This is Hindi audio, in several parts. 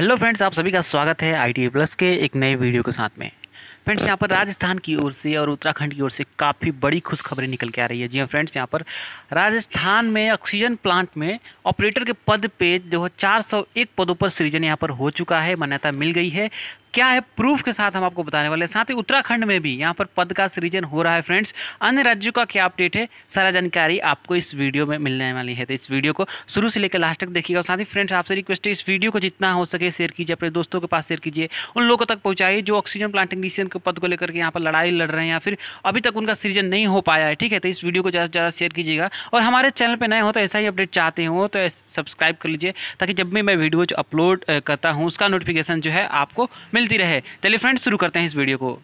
हेलो फ्रेंड्स आप सभी का स्वागत है आई प्लस e के एक नए वीडियो के साथ में फ्रेंड्स यहाँ पर राजस्थान की ओर से और उत्तराखंड की ओर से काफ़ी बड़ी खुशखबरी निकल के आ रही है जी हाँ फ्रेंड्स यहाँ पर राजस्थान में ऑक्सीजन प्लांट में ऑपरेटर के पद पे जो है चार पदों पर सृजन यहाँ पर हो चुका है मान्यता मिल गई है क्या है प्रूफ के साथ हम आपको बताने वाले हैं साथ ही उत्तराखंड में भी यहाँ पर पद का सृजन हो रहा है फ्रेंड्स अन्य राज्यों का क्या अपडेट है सारा जानकारी आपको इस वीडियो में मिलने वाली है तो इस वीडियो को शुरू से लेकर लास्ट तक देखिएगा और साथ ही फ्रेंड्स आपसे रिक्वेस्ट है इस वीडियो को जितना हो सके शेयर कीजिए अपने दोस्तों के पास शेयर कीजिए उन लोगों तक पहुँचाइए जो ऑक्सीजन प्लांट टेक्नीशियन के पद को लेकर के यहाँ पर लड़ाई लड़ रहे हैं या फिर अभी तक उनका सृजन नहीं हो पाया है ठीक है तो इस वीडियो को ज़्यादा से ज़्यादा शेयर कीजिएगा और हमारे चैनल पर नए हो तो ऐसा ही अपडेट चाहते हो तो सब्सक्राइब कर लीजिए ताकि जब भी मैं वीडियो जो अपलोड करता हूँ उसका नोटिफिकेशन जो है आपको मिलती रहे चलिए फ्रेंड्स शुरू करते हैं इस वीडियो को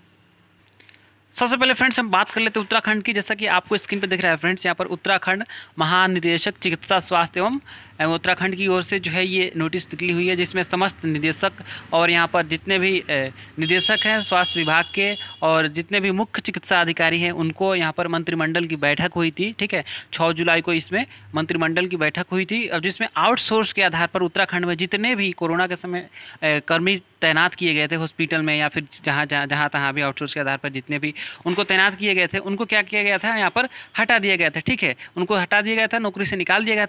सबसे पहले फ्रेंड्स हम बात कर लेते हैं उत्तराखंड की जैसा कि आपको स्क्रीन पर दिख रहा है फ्रेंड्स यहाँ पर उत्तराखंड महानिदेशक चिकित्सा स्वास्थ्य एवं उत्तराखंड की ओर से जो है ये नोटिस निकली हुई है जिसमें समस्त निदेशक और यहाँ पर जितने भी निदेशक हैं स्वास्थ्य विभाग के और जितने भी मुख्य चिकित्सा अधिकारी हैं उनको यहाँ पर मंत्रिमंडल की बैठक हुई थी ठीक है छः जुलाई को इसमें मंत्रिमंडल की बैठक हुई थी और जिसमें आउटसोर्स के आधार पर उत्तराखंड में जितने भी कोरोना के समय कर्मी तैनात किए गए थे हॉस्पिटल में या फिर जहाँ जहाँ जहाँ तहाँ भी आउटसोर्स के आधार पर जितने भी उनको तैनात किए गए थे उनको क्या किया गया था यहाँ पर हटा दिया गया था ठीक है उनको हटा दिया गया था नौकरी से निकाल दिया गया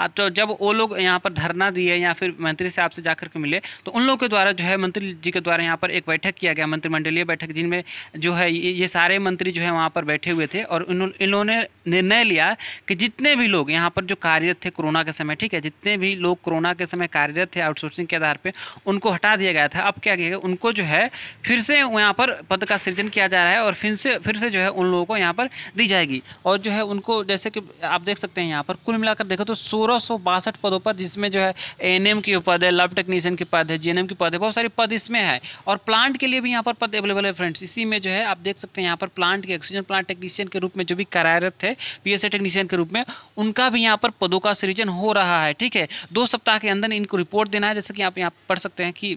था तो जब जब मतलब वो लोग यहाँ पर धरना दिए या फिर मंत्री साहब से जाकर के मिले तो उन लोगों के द्वारा जो है मंत्री जी के द्वारा यहाँ पर एक बैठक किया गया मंत्रिमंडलीय बैठक जिनमें जो है ये सारे मंत्री जो है वहाँ पर बैठे हुए थे और इन्होंने निर्णय लिया कि जितने भी लोग यहाँ पर जो कार्यरत थे कोरोना के समय ठीक है जितने भी लोग कोरोना के समय कार्यरत थे आउटसोर्सिंग के आधार पर उनको हटा दिया गया था अब क्या किया गया उनको जो है फिर से यहाँ पर पद का सृजन किया जा रहा है और फिर से फिर से जो है उन लोगों को यहाँ पर दी जाएगी और जो है उनको जैसे कि आप देख सकते हैं यहाँ पर कुल मिलाकर देखो तो सोलह बासठ पदों पर जिसमें जो है एएनएम के पद है लव टेक्नीशियन के पद है जीएनएम के पद है बहुत सारे पद इसमें है और प्लांट के लिए भी यहाँ पर पद अवेलेबल है फ्रेंड्स इसी में जो है आप देख सकते हैं यहाँ पर प्लांट के ऑक्सीजन प्लांट टेक्नीशियन के रूप में जो भी कार्यरत थे पी टेक्नीशियन के रूप में उनका भी यहाँ पर पदों का सृजन हो रहा है ठीक है दो सप्ताह के अंदर इनको रिपोर्ट देना है जैसे कि आप यहाँ पढ़ सकते हैं कि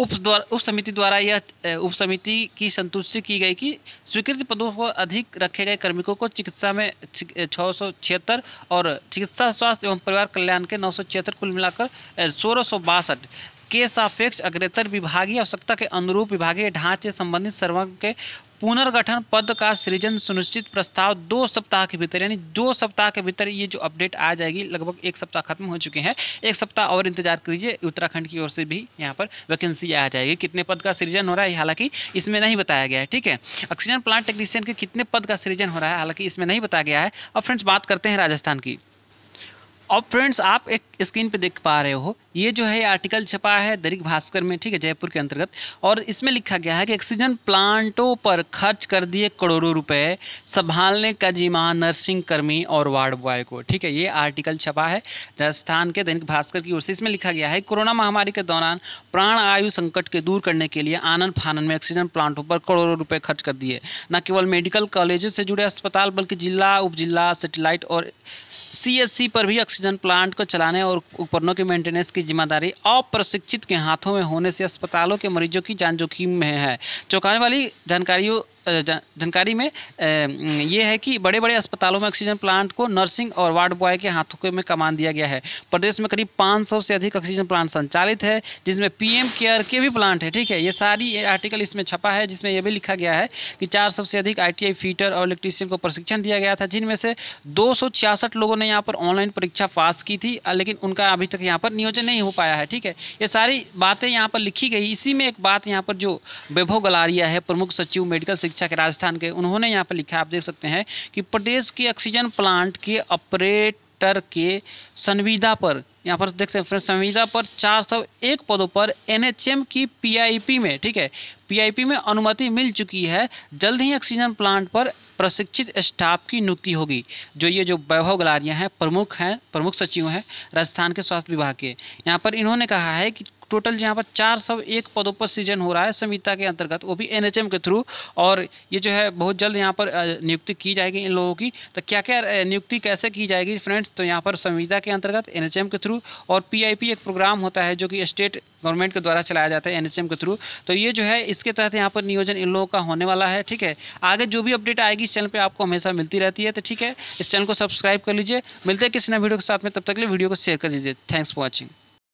उप द्वारा उप समिति द्वारा यह उप समिति की संतुष्टि की गई कि स्वीकृत पदों को अधिक रखे गए कर्मिकों को चिकित्सा में छः और चिकित्सा स्वास्थ्य एवं परिवार कल्याण के नौ कुल मिलाकर सोलह के सापेक्ष अग्रेतर विभागीय आवश्यकता के अनुरूप विभागीय ढांचे संबंधित सर्वों के पुनर्गठन पद का सृजन सुनिश्चित प्रस्ताव दो सप्ताह के भीतर यानी दो सप्ताह के भीतर ये जो अपडेट आ जाएगी लगभग एक सप्ताह खत्म हो चुके हैं एक सप्ताह और इंतजार कीजिए उत्तराखंड की ओर से भी यहाँ पर वैकेंसी आ जाएगी कितने पद का सृजन हो रहा है हालांकि इसमें नहीं बताया गया है ठीक है ऑक्सीजन प्लांट टेक्नीशियन के कितने पद का सृजन हो रहा है हालांकि इसमें नहीं बताया गया है अब फ्रेंड्स बात करते हैं राजस्थान की और फ्रेंड्स आप एक स्क्रीन पे देख पा रहे हो ये जो है आर्टिकल छपा है दैनिक भास्कर में ठीक है जयपुर के अंतर्गत और इसमें लिखा गया है कि ऑक्सीजन प्लांटों पर खर्च कर दिए करोड़ों रुपए संभालने का जिम्मा नर्सिंग कर्मी और वार्ड बॉय को ठीक है ये आर्टिकल छपा है राजस्थान के दैनिक भास्कर की ओर से इसमें लिखा गया है कोरोना महामारी के दौरान प्राण आयु संकट के दूर करने के लिए आनंद फानन में ऑक्सीजन प्लांटों पर करोड़ों रुपये खर्च कर दिए न केवल मेडिकल कॉलेज से जुड़े अस्पताल बल्कि जिला उप जिला सेटेलाइट और सी पर भी ऑक्सीजन ऑक्सीजन प्लांट को चलाने और उपकरणों की मेंटेनेंस की जिम्मेदारी अप्रशिक्षित के हाथों में होने से अस्पतालों के मरीजों की जान जोखिम में है चौंकाने वाली जानकारियों जानकारी में ये है कि बड़े बड़े अस्पतालों में ऑक्सीजन प्लांट को नर्सिंग और वार्ड बॉय के हाथों में कमान दिया गया है प्रदेश में करीब 500 से अधिक ऑक्सीजन प्लांट संचालित है जिसमें पीएम केयर के भी प्लांट है ठीक है ये सारी आर्टिकल इसमें छपा है जिसमें यह भी लिखा गया है कि चार से अधिक आई फीटर और इलेक्ट्रीशियन को प्रशिक्षण दिया गया था जिनमें से दो लोगों ने यहाँ पर ऑनलाइन परीक्षा पास की थी लेकिन उनका अभी तक यहाँ पर नियोजन नहीं हो पाया है ठीक है ये सारी बातें यहाँ पर लिखी गई इसी में एक बात यहाँ पर जो वैभव गलारिया है प्रमुख सचिव मेडिकल के राजस्थान के उन्होंने यहाँ पर लिखा आप देख सकते हैं कि प्रदेश के ऑक्सीजन प्लांट के ऑपरेटर के संविदा पर यहाँ पर देख सकते हैं संविदा पर चार सौ एक पदों पर एनएचएम की पीआईपी में ठीक है पीआईपी में अनुमति मिल चुकी है जल्द ही ऑक्सीजन प्लांट पर प्रशिक्षित स्टाफ की नियुक्ति होगी जो ये जो वैभव गलारियाँ हैं प्रमुख हैं प्रमुख सचिव हैं राजस्थान के स्वास्थ्य विभाग के यहाँ पर इन्होंने कहा है कि टोटल यहाँ पर चार सौ एक पदों पर सीजन हो रहा है संहिता के अंतर्गत वो भी एनएचएम के थ्रू और ये जो है बहुत जल्द यहाँ पर नियुक्ति की जाएगी इन लोगों की तो क्या क्या नियुक्ति कैसे की जाएगी फ्रेंड्स तो यहाँ पर संविदा के अंतर्गत एन के थ्रू और पी एक प्रोग्राम होता है जो कि स्टेट गवर्नमेंट के द्वारा चलाया जाता है एनएचएम के थ्रू तो ये जो है इसके तहत यहाँ पर नियोजन इन लोगों का होने वाला है ठीक है आगे जो भी अपडेट आएगी इस चैनल पर आपको हमेशा मिलती रहती है तो ठीक है इस चैनल को सब्सक्राइब कर लीजिए मिलते हैं किसी नए वीडियो के साथ में तब तक के लिए वीडियो को शेयर कर दीजिए थैंक्स फॉर वॉचिंग